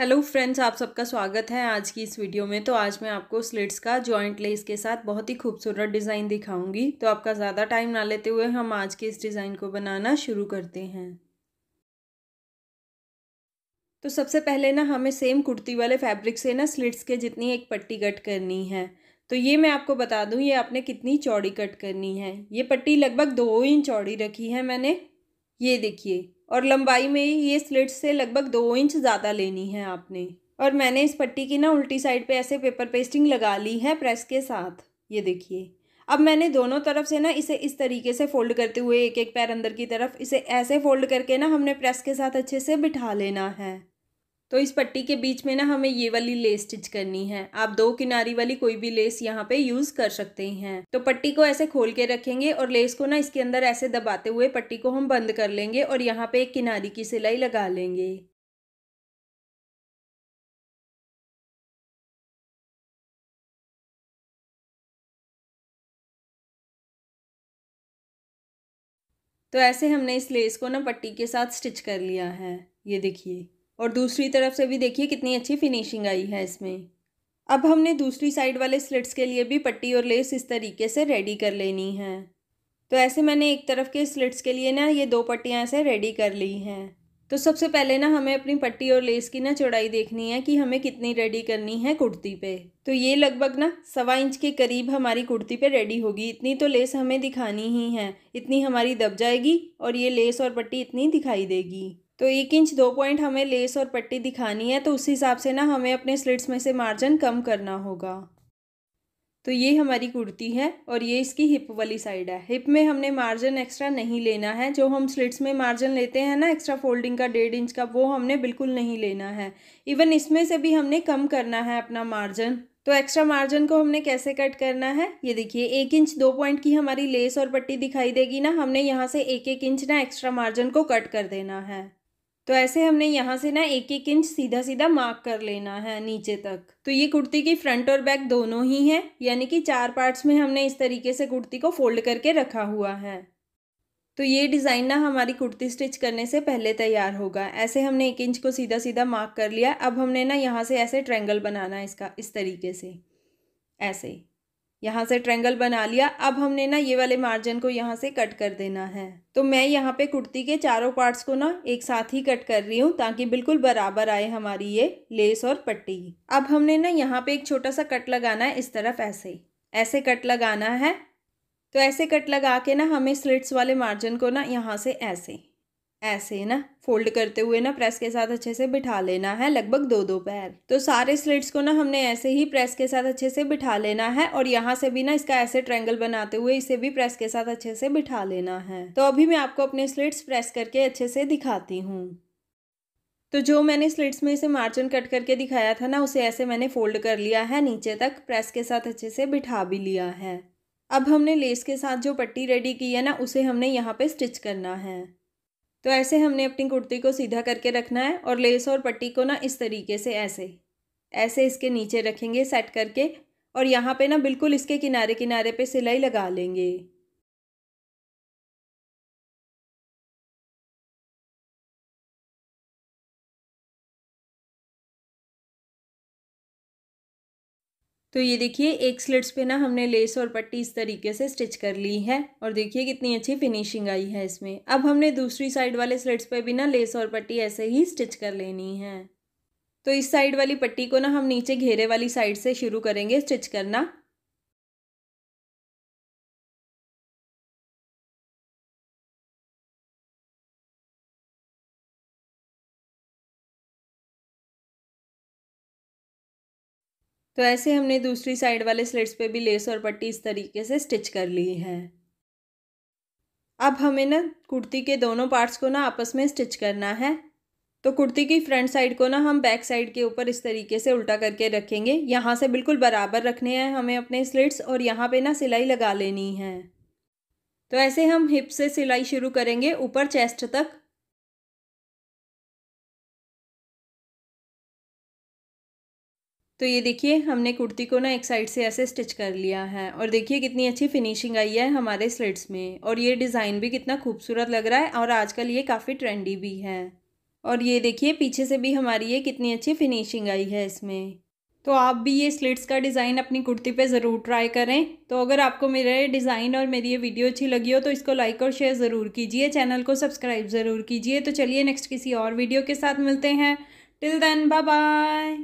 hello friends आप सबका स्वागत है आज की इस वीडियो में तो आज मैं आपको स्लिट्स का जॉइंट लेस के साथ बहुत ही खूबसूरत डिज़ाइन दिखाऊंगी तो आपका ज़्यादा टाइम ना लेते हुए हम आज के इस डिज़ाइन को बनाना शुरू करते हैं तो सबसे पहले ना हमें सेम कुर्ती वाले फैब्रिक से ना स्लिट्स के जितनी एक पट्टी कट करनी है तो ये मैं आपको बता दूँ ये आपने कितनी चौड़ी कट करनी है ये पट्टी लगभग दो इंच चौड़ी रखी है मैंने ये देखिए और लंबाई में ये स्लिट से लगभग दो इंच ज़्यादा लेनी है आपने और मैंने इस पट्टी की ना उल्टी साइड पे ऐसे पेपर पेस्टिंग लगा ली है प्रेस के साथ ये देखिए अब मैंने दोनों तरफ से ना इसे इस तरीके से फोल्ड करते हुए एक एक पैर अंदर की तरफ इसे ऐसे फोल्ड करके ना हमने प्रेस के साथ अच्छे से बिठा लेना है तो इस पट्टी के बीच में ना हमें ये वाली लेस स्टिच करनी है आप दो किनारी वाली कोई भी लेस यहाँ पे यूज़ कर सकते हैं तो पट्टी को ऐसे खोल के रखेंगे और लेस को ना इसके अंदर ऐसे दबाते हुए पट्टी को हम बंद कर लेंगे और यहाँ पे एक किनारी की सिलाई लगा लेंगे तो ऐसे हमने इस लेस को ना पट्टी के साथ स्टिच कर लिया है ये देखिए और दूसरी तरफ से भी देखिए कितनी अच्छी फिनिशिंग आई है इसमें अब हमने दूसरी साइड वाले स्लिट्स के लिए भी पट्टी और लेस इस तरीके से रेडी कर लेनी है तो ऐसे मैंने एक तरफ के स्लिट्स के लिए ना ये दो पट्टियाँ ऐसे रेडी कर ली हैं तो सबसे पहले ना हमें अपनी पट्टी और लेस की ना चौड़ाई देखनी है कि हमें कितनी रेडी करनी है कुर्ती पे तो ये लगभग ना सवा इंच के करीब हमारी कुर्ती पे रेडी होगी इतनी तो लेस हमें दिखानी ही है इतनी हमारी दब जाएगी और ये लेस और पट्टी इतनी दिखाई देगी तो एक इंच दो पॉइंट हमें लेस और पट्टी दिखानी है तो उस हिसाब से ना हमें अपने स्लिट्स में से मार्जिन कम करना होगा तो ये हमारी कुर्ती है और ये इसकी हिप वाली साइड है हिप में हमने मार्जिन एक्स्ट्रा नहीं लेना है जो हम स्लिट्स में मार्जिन लेते हैं ना एक्स्ट्रा फोल्डिंग का डेढ़ इंच का वो हमने बिल्कुल नहीं लेना है इवन इसमें से भी हमने कम करना है अपना मार्जिन तो एक्स्ट्रा मार्जिन को हमने कैसे कट करना है ये देखिए एक इंच दो पॉइंट की हमारी लेस और पट्टी दिखाई देगी ना हमने यहाँ से एक एक इंच ना एक्स्ट्रा मार्जिन को कट कर देना है तो ऐसे हमने यहाँ से ना एक एक इंच सीधा सीधा मार्क कर लेना है नीचे तक तो ये कुर्ती की फ्रंट और बैक दोनों ही हैं यानी कि चार पार्ट्स में हमने इस तरीके से कुर्ती को फोल्ड करके रखा हुआ है तो ये डिज़ाइन ना हमारी कुर्ती स्टिच करने से पहले तैयार होगा ऐसे हमने एक इंच को सीधा सीधा मार्क कर लिया अब हमने ना यहाँ से ऐसे ट्रैंगल बनाना है इसका इस तरीके से ऐसे यहाँ से ट्रेंगल बना लिया अब हमने ना ये वाले मार्जिन को यहाँ से कट कर देना है तो मैं यहाँ पे कुर्ती के चारों पार्ट्स को ना एक साथ ही कट कर रही हूँ ताकि बिल्कुल बराबर आए हमारी ये लेस और पट्टी अब हमने ना यहाँ पे एक छोटा सा कट लगाना है इस तरफ ऐसे ऐसे कट लगाना है तो ऐसे कट लगा के ना हमें स्लिट्स वाले मार्जिन को ना यहाँ से ऐसे ऐसे ना फोल्ड करते हुए ना प्रेस के साथ अच्छे से बिठा लेना है लगभग दो दो पैर तो सारे स्लिट्स को ना हमने ऐसे ही प्रेस के साथ अच्छे से बिठा लेना है और यहाँ से भी ना इसका ऐसे ट्रैंगल बनाते हुए इसे भी प्रेस के साथ अच्छे से बिठा लेना है तो अभी मैं आपको अपने स्लिट्स प्रेस करके अच्छे से दिखाती हूँ तो जो मैंने स्लिट्स में इसे मार्जिन कट करके दिखाया था ना उसे ऐसे मैंने फोल्ड कर लिया है नीचे तक प्रेस के साथ अच्छे से बिठा भी लिया है अब हमने लेस के साथ जो पट्टी रेडी की है ना उसे हमने यहाँ पे स्टिच करना है तो ऐसे हमने अपनी कुर्ती को सीधा करके रखना है और लेस और पट्टी को ना इस तरीके से ऐसे ऐसे इसके नीचे रखेंगे सेट करके और यहाँ पे ना बिल्कुल इसके किनारे किनारे पे सिलाई लगा लेंगे तो ये देखिए एक स्लिट्स पे ना हमने लेस और पट्टी इस तरीके से स्टिच कर ली है और देखिए कितनी अच्छी फिनिशिंग आई है इसमें अब हमने दूसरी साइड वाले स्लिट्स पे भी ना लेस और पट्टी ऐसे ही स्टिच कर लेनी है तो इस साइड वाली पट्टी को ना हम नीचे घेरे वाली साइड से शुरू करेंगे स्टिच करना तो ऐसे हमने दूसरी साइड वाले स्लिट्स पे भी लेस और पट्टी इस तरीके से स्टिच कर ली है अब हमें ना कुर्ती के दोनों पार्ट्स को ना आपस में स्टिच करना है तो कुर्ती की फ्रंट साइड को ना हम बैक साइड के ऊपर इस तरीके से उल्टा करके रखेंगे यहाँ से बिल्कुल बराबर रखने हैं हमें अपने स्लिट्स और यहाँ पे ना सिलाई लगा लेनी है तो ऐसे हम हिप से सिलाई शुरू करेंगे ऊपर चेस्ट तक तो ये देखिए हमने कुर्ती को ना एक साइड से ऐसे स्टिच कर लिया है और देखिए कितनी अच्छी फिनिशिंग आई है हमारे स्लिट्स में और ये डिज़ाइन भी कितना खूबसूरत लग रहा है और आजकल ये काफ़ी ट्रेंडी भी है और ये देखिए पीछे से भी हमारी ये कितनी अच्छी फिनिशिंग आई है इसमें तो आप भी ये स्लिट्स का डिज़ाइन अपनी कुर्ती पर ज़रूर ट्राई करें तो अगर आपको मेरे डिज़ाइन और मेरी ये वीडियो अच्छी लगी हो तो इसको लाइक और शेयर ज़रूर कीजिए चैनल को सब्सक्राइब ज़रूर कीजिए तो चलिए नेक्स्ट किसी और वीडियो के साथ मिलते हैं टिल देन बाय